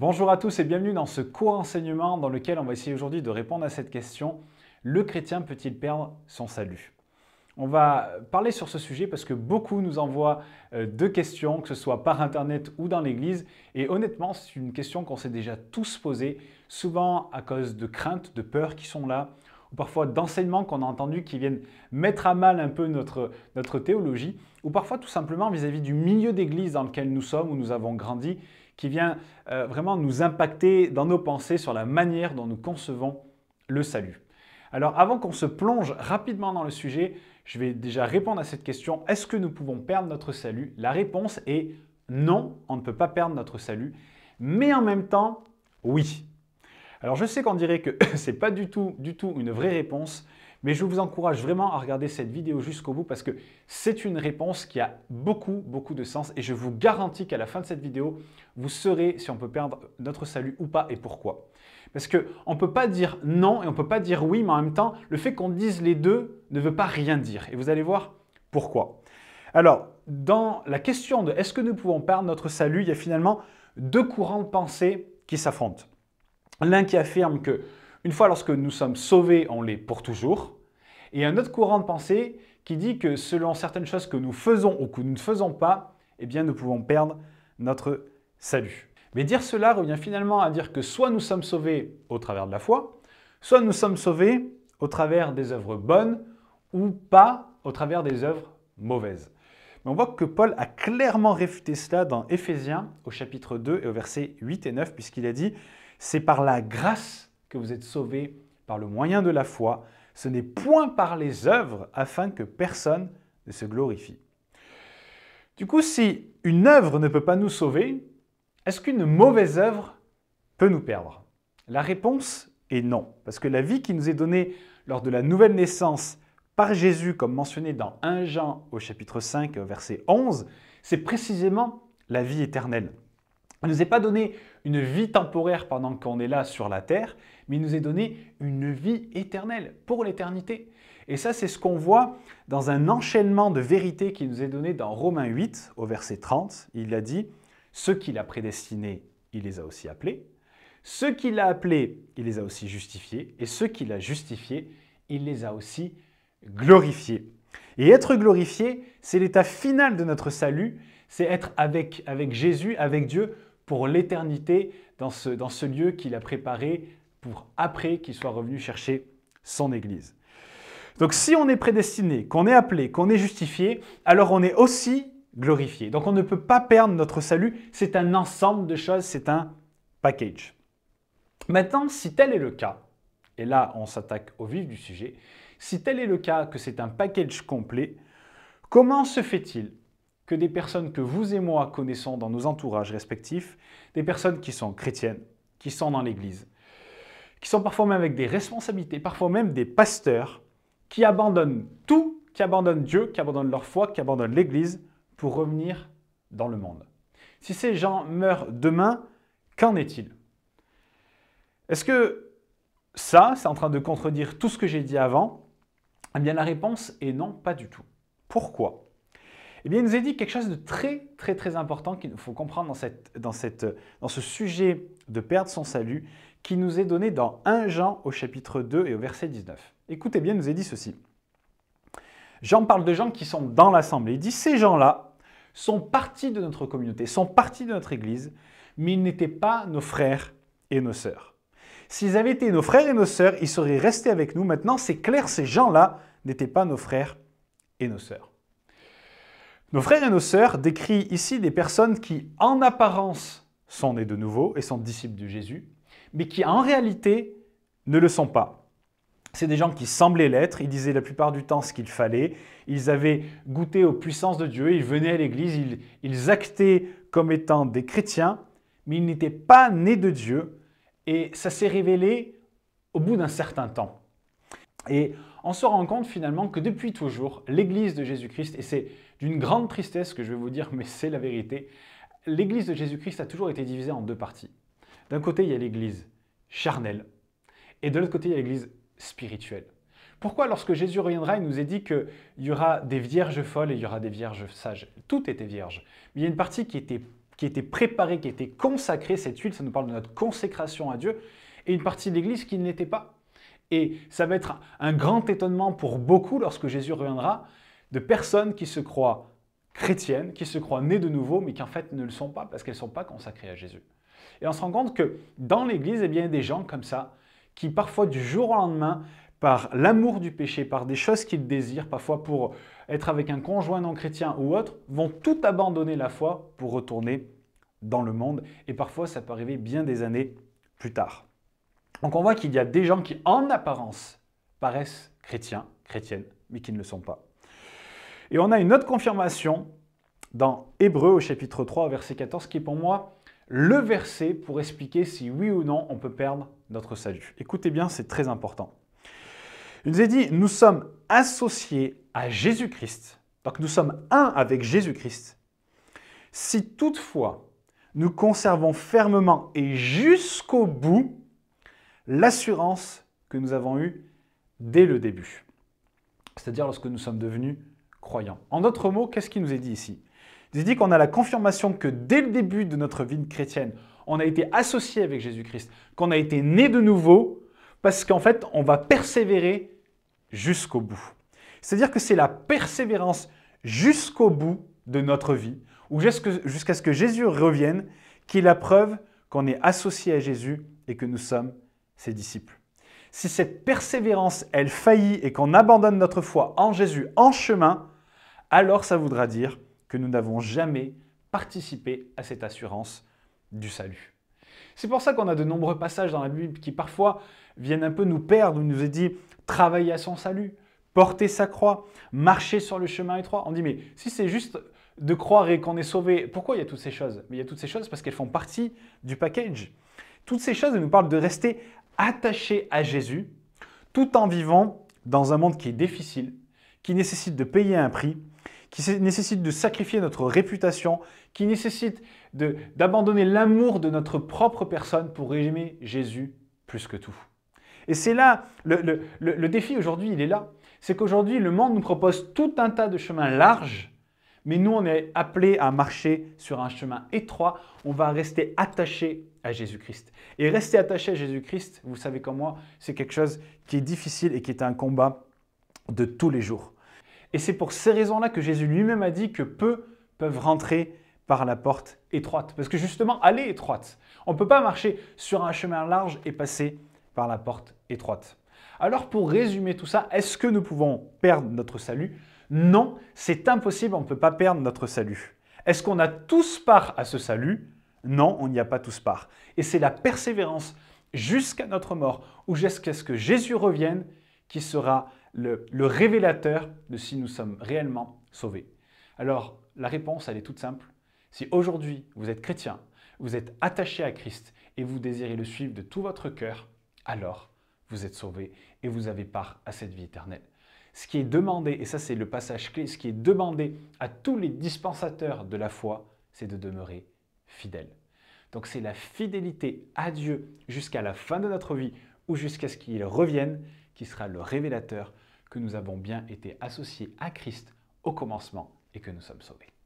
Bonjour à tous et bienvenue dans ce court enseignement dans lequel on va essayer aujourd'hui de répondre à cette question le chrétien peut-il perdre son salut on va parler sur ce sujet parce que beaucoup nous envoient de euh, deux questions, que ce soit par Internet ou dans l'Église. Et honnêtement, c'est une question qu'on s'est déjà tous posée, souvent à cause de craintes, de peurs qui sont là, ou parfois d'enseignements qu'on a entendus qui viennent mettre à mal un peu notre, théologie, ou parfois tout simplement vis à -vis du milieu d'Église dans lequel nous sommes, où nous avons grandi, qui vient euh, vraiment nous impacter dans nos pensées sur la manière dont nous concevons le salut. Alors avant qu'on se plonge rapidement dans le sujet, je vais déjà répondre à cette question, est-ce que nous pouvons perdre notre salut La réponse est non, on ne peut pas perdre notre salut, mais en même temps, oui. Alors je sais qu'on dirait que ce n'est pas du tout, du tout une vraie réponse, mais je vous encourage vraiment à regarder cette vidéo jusqu'au bout parce que c'est une réponse qui a beaucoup, beaucoup de sens et je vous garantis qu'à la fin de cette vidéo, vous saurez si on peut perdre notre salut ou pas et pourquoi. Parce qu'on ne peut pas dire non et on ne peut pas dire oui, mais en même temps, le fait qu'on dise les deux ne veut pas rien dire. Et vous allez voir pourquoi. Alors, dans la question de est-ce que nous pouvons perdre notre salut, il y a finalement deux courants de pensée qui s'affrontent. L'un qui affirme que une fois lorsque nous sommes sauvés, on l'est pour toujours. Et un autre courant de pensée qui dit que selon certaines choses que nous faisons ou que nous ne faisons pas, eh bien nous pouvons perdre notre salut. Mais dire cela revient finalement à dire que soit nous sommes sauvés au travers de la foi, soit nous sommes sauvés au travers des œuvres bonnes ou pas au travers des œuvres mauvaises. Mais on voit que Paul a clairement réfuté cela dans Éphésiens au chapitre 2 et au verset 8 et 9 puisqu'il a dit c'est par la grâce que vous êtes sauvés par le moyen de la foi. Ce n'est point par les œuvres afin que personne ne se glorifie. Du coup, si une œuvre ne peut pas nous sauver, est-ce qu'une mauvaise œuvre peut nous perdre La réponse est non, parce que la vie qui nous est donnée lors de la nouvelle naissance par Jésus, comme mentionné dans 1 Jean au chapitre 5, verset 11, c'est précisément la vie éternelle. Il ne nous est pas donné une vie temporaire pendant qu'on est là sur la terre, mais il nous est donné une vie éternelle pour l'éternité. Et ça, c'est ce qu'on voit dans un enchaînement de vérités qui nous est donné dans Romains 8, au verset 30. Il a dit Ceux qu'il a prédestinés, il les a aussi appelés. Ceux qu'il a appelés, il les a aussi justifiés. Et ceux qu'il a justifiés, il les a aussi glorifiés. Et être glorifié, c'est l'état final de notre salut, c'est être avec, avec Jésus, avec Dieu, pour l'éternité dans ce, dans ce lieu qu'il a préparé pour après qu'il soit revenu chercher son Église. Donc si on est prédestiné, qu'on est appelé, qu'on est justifié, alors on est aussi glorifié. Donc on ne peut pas perdre notre salut, c'est un ensemble de choses, c'est un package. Maintenant, si tel est le cas, et là on s'attaque au vif du sujet, si tel est le cas que c'est un package complet, comment se fait-il que des personnes que vous et moi connaissons dans nos entourages respectifs, des personnes qui sont chrétiennes, qui sont dans l'Église, qui sont parfois même avec des responsabilités, parfois même des pasteurs, qui abandonnent tout, qui abandonnent Dieu, qui abandonnent leur foi, qui abandonnent l'Église pour revenir dans le monde. Si ces gens meurent demain, qu'en est-il Est-ce que ça, c'est en train de contredire tout ce que j'ai dit avant Eh bien la réponse est non, pas du tout. Pourquoi eh bien, il nous a dit quelque chose de très, très, très important qu'il faut comprendre dans, ce sujet de perdre son salut qui nous est donné dans 1 Jean au chapitre 2 et au verset 19. Écoutez bien, il nous a dit ceci. Jean parle de gens qui sont dans l'assemblée. Il dit ces gens-là sont partis de notre communauté, sont partis de notre église, mais ils n'étaient pas nos frères et nos sœurs. S'ils avaient été nos frères et nos sœurs, ils seraient restés avec nous. Maintenant, c'est clair, ces gens-là n'étaient pas nos frères et nos sœurs. Nos frères et nos sœurs décrivent ici des personnes qui, en apparence, sont nées de nouveau et sont disciples de Jésus, mais qui, en réalité, ne le sont pas. C'est des gens qui semblaient l'être, ils disaient la plupart du temps ce qu'il fallait, ils avaient goûté aux puissances de Dieu, ils venaient à l'Église, ils actaient comme étant des chrétiens, mais ils n'étaient pas nés de Dieu, et ça s'est révélé au bout d'un certain temps. Et on se rend compte finalement que depuis toujours, l'Église de Jésus-Christ, et c'est d'une grande tristesse que je vais vous dire, mais c'est la vérité, l'Église de Jésus-Christ a toujours été divisée en deux parties. D'un côté, il y a l'Église charnelle, et de l'autre côté, il y a l'Église spirituelle. Pourquoi lorsque Jésus reviendra, il nous a dit qu'il y aura des vierges folles et il y aura des vierges sages Tout était vierge. Mais il y a une partie qui était, qui était préparée, qui était consacrée, cette huile, ça nous parle de notre consécration à Dieu, et une partie de l'Église qui ne l'était pas. Et ça va être un grand étonnement pour beaucoup lorsque Jésus reviendra de personnes qui se croient chrétiennes, qui se croient nées de nouveau, mais qui en fait ne le sont pas parce qu'elles ne sont pas consacrées à Jésus. Et on se rend compte que dans l'Église, eh il y a des gens comme ça qui parfois du jour au lendemain, par l'amour du péché, par des choses qu'ils désirent, parfois pour être avec un conjoint non chrétien ou autre, vont tout abandonner la foi pour retourner dans le monde. Et parfois, ça peut arriver bien des années plus tard. Donc on voit qu'il y a des gens qui, en apparence, paraissent chrétiens, chrétiennes, mais qui ne le sont pas. Et on a une autre confirmation dans Hébreu au chapitre 3, verset 14, qui est pour moi le verset pour expliquer si oui ou non on peut perdre notre salut. Écoutez bien, c'est très important. Il nous est dit, nous sommes associés à Jésus-Christ, donc nous sommes un avec Jésus-Christ. Si toutefois nous conservons fermement et jusqu'au bout l'assurance que nous avons eue dès le début, c'est-à-dire lorsque nous sommes devenus croyants. En d'autres mots, qu'est-ce qui nous est dit ici Il est dit qu'on a la confirmation que dès le début de notre vie chrétienne, on a été associé avec Jésus-Christ, qu'on a été né de nouveau, parce qu'en fait, on va persévérer jusqu'au bout. C'est-à-dire que c'est la persévérance jusqu'au bout de notre vie, ou jusqu'à ce que Jésus revienne, qui est la preuve qu'on est associé à Jésus et que nous sommes ses disciples. Si cette persévérance, elle faillit et qu'on abandonne notre foi en Jésus en chemin, alors ça voudra dire que nous n'avons jamais participé à cette assurance du salut. C'est pour ça qu'on a de nombreux passages dans la Bible qui parfois viennent un peu nous perdre, où nous est dit travailler à son salut, porter sa croix, marcher sur le chemin étroit. On dit mais si c'est juste de croire et qu'on est sauvé, pourquoi il y a toutes ces choses Mais il y a toutes ces choses parce qu'elles font partie du package. Toutes ces choses elles nous parlent de rester attaché à Jésus, tout en vivant dans un monde qui est difficile, qui nécessite de payer un prix, qui nécessite de sacrifier notre réputation, qui nécessite d'abandonner l'amour de notre propre personne pour aimer Jésus plus que tout. Et c'est là, le, le défi aujourd'hui, il est là. C'est qu'aujourd'hui, le monde nous propose tout un tas de chemins larges mais nous, on est appelé à marcher sur un chemin étroit. On va rester attaché à Jésus-Christ. Et rester attaché à Jésus-Christ, vous savez comme moi, c'est quelque chose qui est difficile et qui est un combat de tous les jours. Et c'est pour ces raisons-là que Jésus lui-même a dit que peu peuvent rentrer par la porte étroite. Parce que justement, aller étroite. On ne peut pas marcher sur un chemin large et passer par la porte étroite. Alors pour résumer tout ça, est-ce que nous pouvons perdre notre salut Non, c'est impossible, on ne peut pas perdre notre salut. Est-ce qu'on a tous part à ce salut Non, on n'y a pas tous part. Et c'est la persévérance jusqu'à notre mort ou jusqu'à ce que Jésus revienne qui sera le, le révélateur de si nous sommes réellement sauvés. Alors la réponse, elle est toute simple. Si aujourd'hui vous êtes chrétien, vous êtes attaché à Christ et vous désirez le suivre de tout votre cœur, alors vous êtes sauvés et vous avez part à cette vie éternelle. Ce qui est demandé, et ça c'est le passage clé, ce qui est demandé à tous les dispensateurs de la foi, c'est de demeurer fidèle. Donc c'est la fidélité à Dieu jusqu'à la fin de notre vie ou jusqu'à ce qu'il revienne qui sera le révélateur que nous avons bien été associés à Christ au commencement et que nous sommes sauvés.